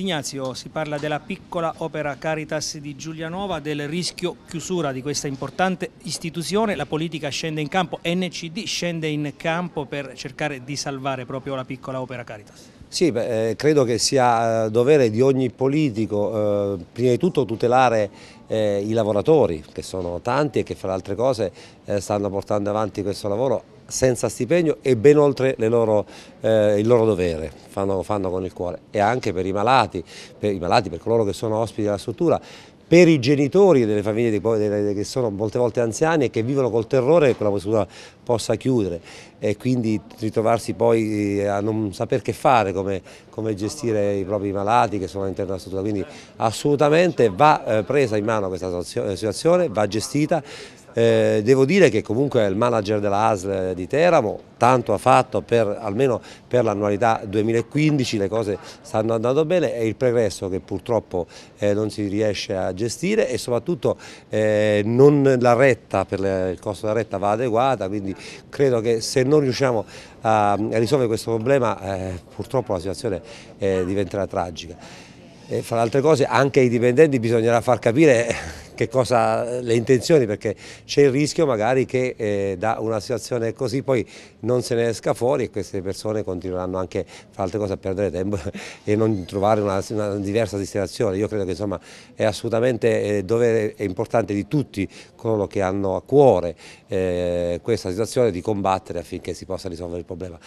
Ignazio, si parla della piccola opera Caritas di Giulianova, del rischio chiusura di questa importante istituzione, la politica scende in campo, NCD scende in campo per cercare di salvare proprio la piccola opera Caritas. Sì, beh, eh, credo che sia eh, dovere di ogni politico eh, prima di tutto tutelare eh, i lavoratori che sono tanti e che fra le altre cose eh, stanno portando avanti questo lavoro senza stipendio e ben oltre loro, eh, il loro dovere, fanno, fanno con il cuore e anche per i malati, per i malati, per coloro che sono ospiti della struttura, per i genitori delle famiglie che sono molte volte anziani e che vivono col terrore che quella struttura possa chiudere e quindi ritrovarsi poi eh, a non saper che fare, come, come gestire i propri malati che sono all'interno della struttura. Quindi assolutamente va eh, presa in mano questa situazione, va gestita, eh, devo dire che comunque il manager della ASL di Teramo tanto ha fatto per, almeno per l'annualità 2015, le cose stanno andando bene, è il pregresso che purtroppo eh, non si riesce a gestire e soprattutto eh, la retta, per le, il costo della retta va adeguata, quindi credo che se non riusciamo a, a risolvere questo problema eh, purtroppo la situazione eh, diventerà tragica. E fra le altre cose anche ai dipendenti bisognerà far capire che cosa, le intenzioni, perché c'è il rischio magari che eh, da una situazione così poi non se ne esca fuori e queste persone continueranno anche a fare altre cose, a perdere tempo e non trovare una, una diversa destinazione. Io credo che insomma è assolutamente eh, dovere e importante di tutti coloro che hanno a cuore eh, questa situazione di combattere affinché si possa risolvere il problema.